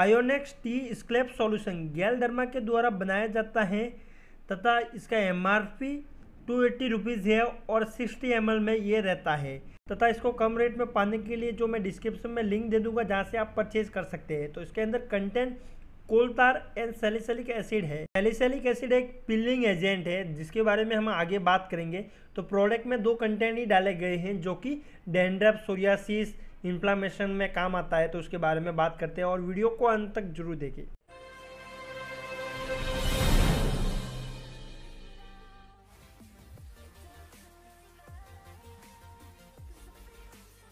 Inox T स्क्लेप solution गैल धर्मा के द्वारा बनाया जाता है तथा इसका M R P two eighty rupees है और सिक्सटी एम में ये रहता है तथा इसको कम रेट में पाने के लिए जो मैं डिस्क्रिप्शन में लिंक दे दूंगा जहाँ से आप परचेज कर सकते हैं तो इसके अंदर कंटेंट कोलतार एंड सेलिसलिक एसिड है सेलिसलिक एसिड एक पिलिंग एजेंट है जिसके बारे में हम आगे बात करेंगे तो प्रोडक्ट में दो कंटेंट ही डाले गए हैं जो कि डेंड्रप सोरियासिस इन्फ्लामेशन में काम आता है तो उसके बारे में बात करते हैं और वीडियो को अंत तक जरूर देखें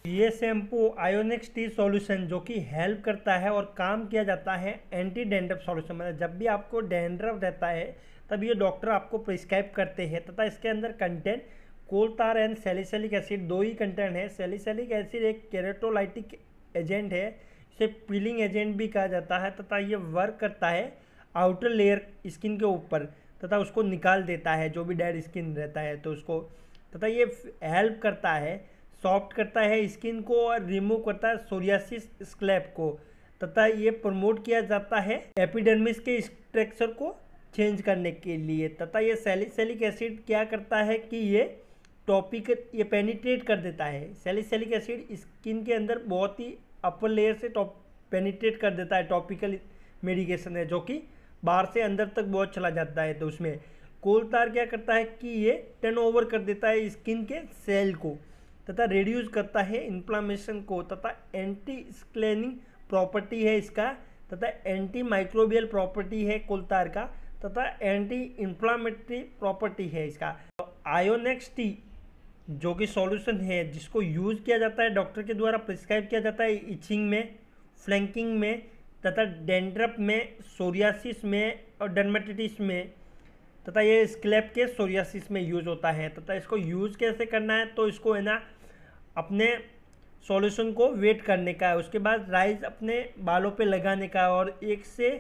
ये शैम्पू आयोनिक्स टी सॉल्यूशन जो कि हेल्प करता है और काम किया जाता है एंटी डेंड्रफ सॉल्यूशन मतलब जब भी आपको डेंड्रफ रहता है तब ये डॉक्टर आपको प्रिस्क्राइब करते हैं तथा इसके अंदर कंटेंट कोलतार एंड सेलिसलिक एसिड दो ही कंटेंट है सेलिसलिक एसिड एक कैरेटोलाइटिक एजेंट है इसे पीलिंग एजेंट भी कहा जाता है तथा ये वर्क करता है आउटर लेयर स्किन के ऊपर तथा उसको निकाल देता है जो भी डेड स्किन रहता है तो उसको तथा ये हेल्प करता है सॉफ्ट करता है स्किन को और रिमूव करता है सोरियासिस स्क्लैप को तथा ये प्रमोट किया जाता है एपिडर्मिस के स्ट्रक्चर को चेंज करने के लिए तथा ये सेलिसिलिक एसिड क्या करता है कि ये टॉपिक ये पेनिट्रेट कर देता है सेलिसलिक एसिड स्किन के अंदर बहुत ही अपर लेयर से टॉप पेनिट्रेट कर देता है टॉपिकल मेडिकेशन है जो कि बाहर से अंदर तक बहुत चला जाता है तो उसमें कोल तार क्या करता है कि ये टर्न ओवर कर देता है स्किन के सेल को तथा रिड्यूस करता है इन्फ्लामेशन को तथा एंटी स्क्लेनिंग प्रॉपर्टी है इसका तथा एंटी माइक्रोबियल प्रॉपर्टी है कोलतार का तथा एंटी इन्फ्लामेटरी प्रॉपर्टी है इसका आयोनेक्स तो टी जो कि सॉल्यूशन है जिसको यूज़ किया जाता है डॉक्टर के द्वारा प्रिस्क्राइब किया जाता है इचिंग में फ्लैंकिंग में तथा डेंड्रप में सोरियासिस में और डर्मेटाइटिस में तथा ये स्क्लेप के सोरियासिस में यूज़ होता है तथा इसको यूज़ कैसे करना है तो इसको है ना अपने सॉल्यूशन को वेट करने का है उसके बाद राइज अपने बालों पे लगाने का और एक से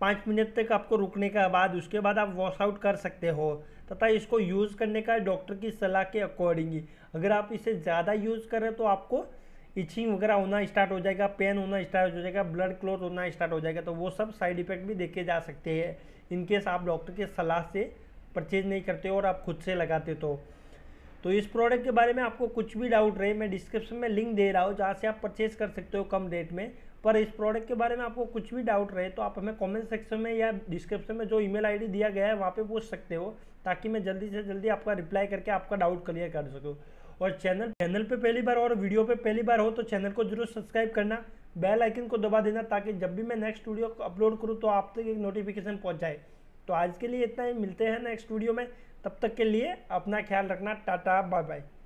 पाँच मिनट तक आपको रुकने के बाद उसके बाद आप वॉश आउट कर सकते हो तथा इसको यूज़ करने का डॉक्टर की सलाह के अकॉर्डिंग अगर आप इसे ज़्यादा यूज़ करें तो आपको इचिंग वगैरह होना स्टार्ट हो जाएगा पेन होना स्टार्ट हो जाएगा ब्लड क्लोथ होना स्टार्ट हो जाएगा तो वो सब साइड इफेक्ट भी देखे जा सकते हैं इनकेस आप डॉक्टर के सलाह से परचेज नहीं करते हो और आप खुद से लगाते तो तो इस प्रोडक्ट के बारे में आपको कुछ भी डाउट रहे मैं डिस्क्रिप्शन में लिंक दे रहा हूँ जहाँ से आप परचेज़ कर सकते हो कम रेट में पर इस प्रोडक्ट के बारे में आपको कुछ भी डाउट रहे तो आप हमें कमेंट सेक्शन में या डिस्क्रिप्शन में जो ईमेल आईडी दिया गया है वहाँ पे पूछ सकते हो ताकि मैं जल्दी से जल्दी आपका रिप्लाई करके आपका डाउट क्लियर कर सकूँ और चैनल चैनल पे पहली बार और वीडियो पे पहली बार हो तो चैनल को जरूर सब्सक्राइब करना बेल आइकन को दबा देना ताकि जब भी मैं नेक्स्ट वीडियो अपलोड करूँ तो आप तक एक नोटिफिकेशन पहुँच जाए तो आज के लिए इतना ही मिलते हैं नेक्स्ट वीडियो में तब तक के लिए अपना ख्याल रखना टाटा बाय बाय